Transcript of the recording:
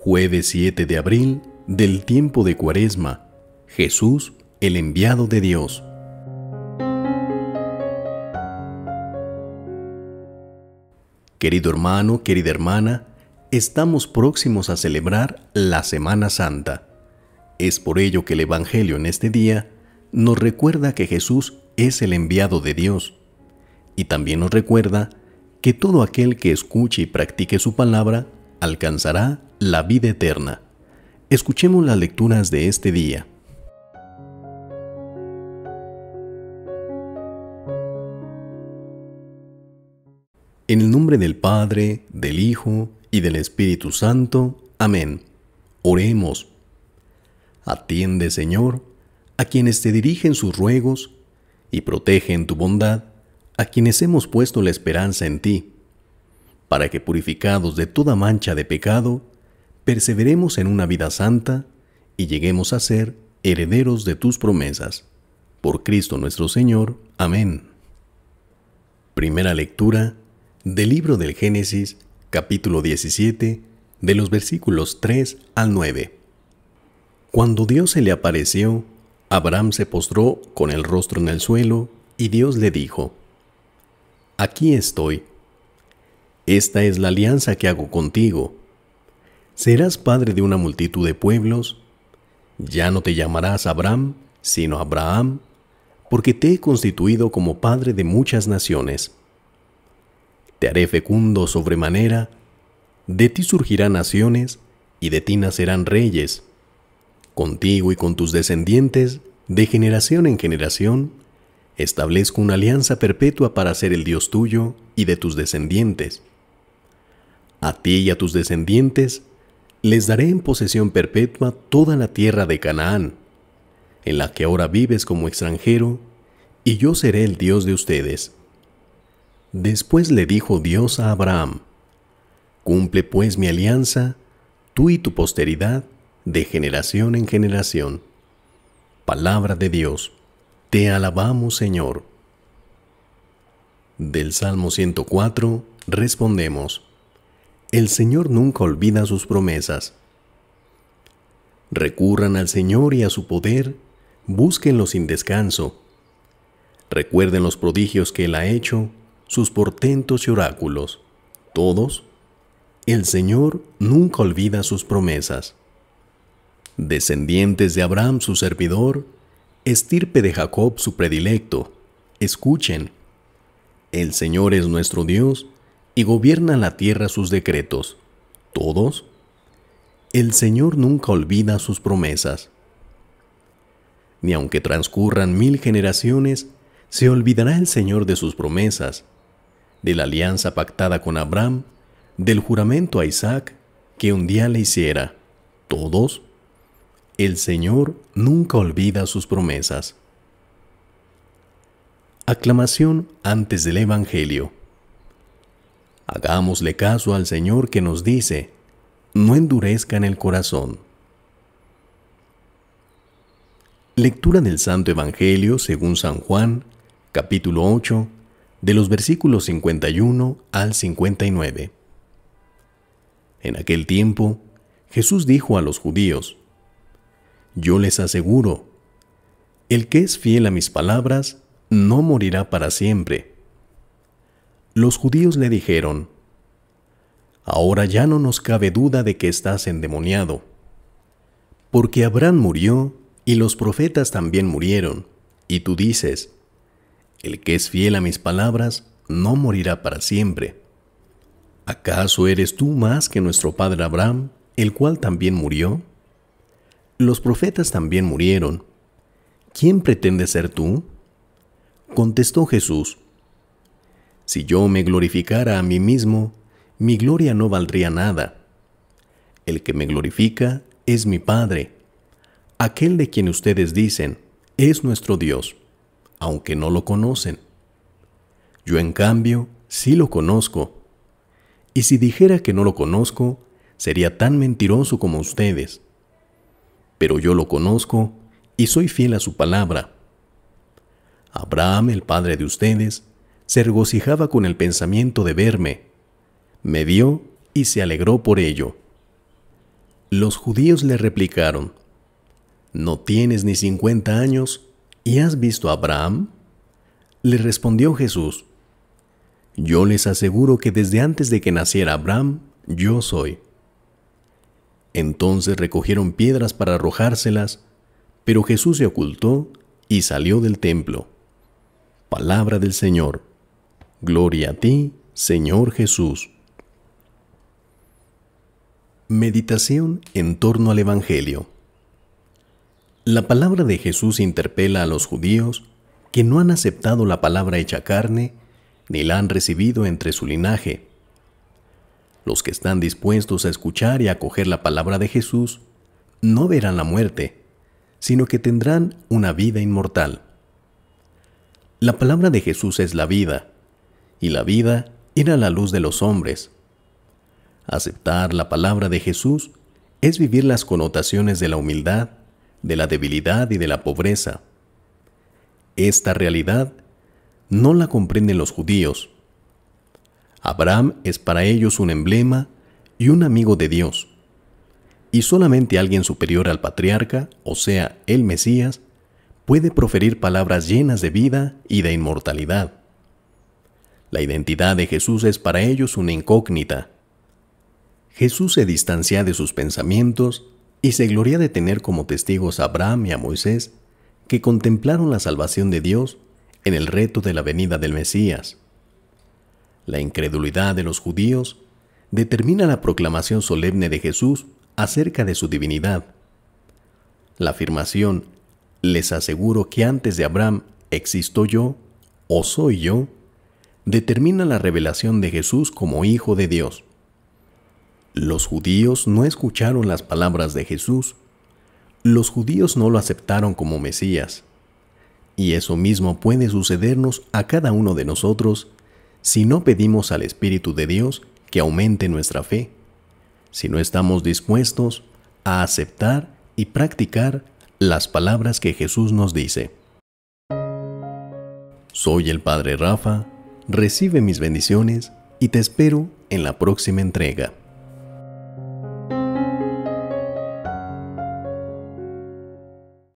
Jueves 7 de abril del tiempo de Cuaresma, Jesús, el enviado de Dios. Querido hermano, querida hermana, estamos próximos a celebrar la Semana Santa. Es por ello que el Evangelio en este día nos recuerda que Jesús es el enviado de Dios y también nos recuerda que todo aquel que escuche y practique su palabra alcanzará la vida eterna. Escuchemos las lecturas de este día. En el nombre del Padre, del Hijo y del Espíritu Santo. Amén. Oremos. Atiende, Señor, a quienes te dirigen sus ruegos y protege en tu bondad a quienes hemos puesto la esperanza en ti, para que purificados de toda mancha de pecado, perseveremos en una vida santa y lleguemos a ser herederos de tus promesas. Por Cristo nuestro Señor. Amén. Primera lectura del libro del Génesis, capítulo 17, de los versículos 3 al 9. Cuando Dios se le apareció, Abraham se postró con el rostro en el suelo y Dios le dijo, Aquí estoy. Esta es la alianza que hago contigo serás padre de una multitud de pueblos. Ya no te llamarás Abraham, sino Abraham, porque te he constituido como padre de muchas naciones. Te haré fecundo sobremanera, de ti surgirán naciones, y de ti nacerán reyes. Contigo y con tus descendientes, de generación en generación, establezco una alianza perpetua para ser el Dios tuyo y de tus descendientes. A ti y a tus descendientes les daré en posesión perpetua toda la tierra de Canaán, en la que ahora vives como extranjero, y yo seré el Dios de ustedes. Después le dijo Dios a Abraham, Cumple pues mi alianza, tú y tu posteridad, de generación en generación. Palabra de Dios, te alabamos Señor. Del Salmo 104 respondemos, el Señor nunca olvida sus promesas. Recurran al Señor y a su poder, búsquenlo sin descanso. Recuerden los prodigios que Él ha hecho, sus portentos y oráculos. Todos, el Señor nunca olvida sus promesas. Descendientes de Abraham su servidor, estirpe de Jacob su predilecto, escuchen. El Señor es nuestro Dios, y gobierna la tierra sus decretos. ¿Todos? El Señor nunca olvida sus promesas. Ni aunque transcurran mil generaciones, se olvidará el Señor de sus promesas, de la alianza pactada con Abraham, del juramento a Isaac que un día le hiciera. ¿Todos? El Señor nunca olvida sus promesas. Aclamación antes del Evangelio. Hagámosle caso al Señor que nos dice, no endurezcan el corazón. Lectura del Santo Evangelio según San Juan, capítulo 8, de los versículos 51 al 59. En aquel tiempo, Jesús dijo a los judíos, Yo les aseguro, el que es fiel a mis palabras no morirá para siempre los judíos le dijeron, Ahora ya no nos cabe duda de que estás endemoniado, porque Abraham murió y los profetas también murieron, y tú dices, El que es fiel a mis palabras no morirá para siempre. ¿Acaso eres tú más que nuestro padre Abraham, el cual también murió? Los profetas también murieron. ¿Quién pretende ser tú? Contestó Jesús, si yo me glorificara a mí mismo, mi gloria no valdría nada. El que me glorifica es mi Padre, aquel de quien ustedes dicen, es nuestro Dios, aunque no lo conocen. Yo en cambio sí lo conozco. Y si dijera que no lo conozco, sería tan mentiroso como ustedes. Pero yo lo conozco y soy fiel a su palabra. Abraham, el padre de ustedes, se regocijaba con el pensamiento de verme. Me vio y se alegró por ello. Los judíos le replicaron, ¿No tienes ni cincuenta años y has visto a Abraham? Le respondió Jesús, Yo les aseguro que desde antes de que naciera Abraham, yo soy. Entonces recogieron piedras para arrojárselas, pero Jesús se ocultó y salió del templo. Palabra del Señor. Gloria a ti, Señor Jesús. Meditación en torno al Evangelio. La palabra de Jesús interpela a los judíos que no han aceptado la palabra hecha carne ni la han recibido entre su linaje. Los que están dispuestos a escuchar y acoger la palabra de Jesús no verán la muerte, sino que tendrán una vida inmortal. La palabra de Jesús es la vida y la vida era la luz de los hombres. Aceptar la palabra de Jesús es vivir las connotaciones de la humildad, de la debilidad y de la pobreza. Esta realidad no la comprenden los judíos. Abraham es para ellos un emblema y un amigo de Dios. Y solamente alguien superior al patriarca, o sea, el Mesías, puede proferir palabras llenas de vida y de inmortalidad. La identidad de Jesús es para ellos una incógnita. Jesús se distancia de sus pensamientos y se gloria de tener como testigos a Abraham y a Moisés, que contemplaron la salvación de Dios en el reto de la venida del Mesías. La incredulidad de los judíos determina la proclamación solemne de Jesús acerca de su divinidad. La afirmación, les aseguro que antes de Abraham existo yo o soy yo, determina la revelación de Jesús como Hijo de Dios. Los judíos no escucharon las palabras de Jesús. Los judíos no lo aceptaron como Mesías. Y eso mismo puede sucedernos a cada uno de nosotros si no pedimos al Espíritu de Dios que aumente nuestra fe, si no estamos dispuestos a aceptar y practicar las palabras que Jesús nos dice. Soy el Padre Rafa recibe mis bendiciones y te espero en la próxima entrega.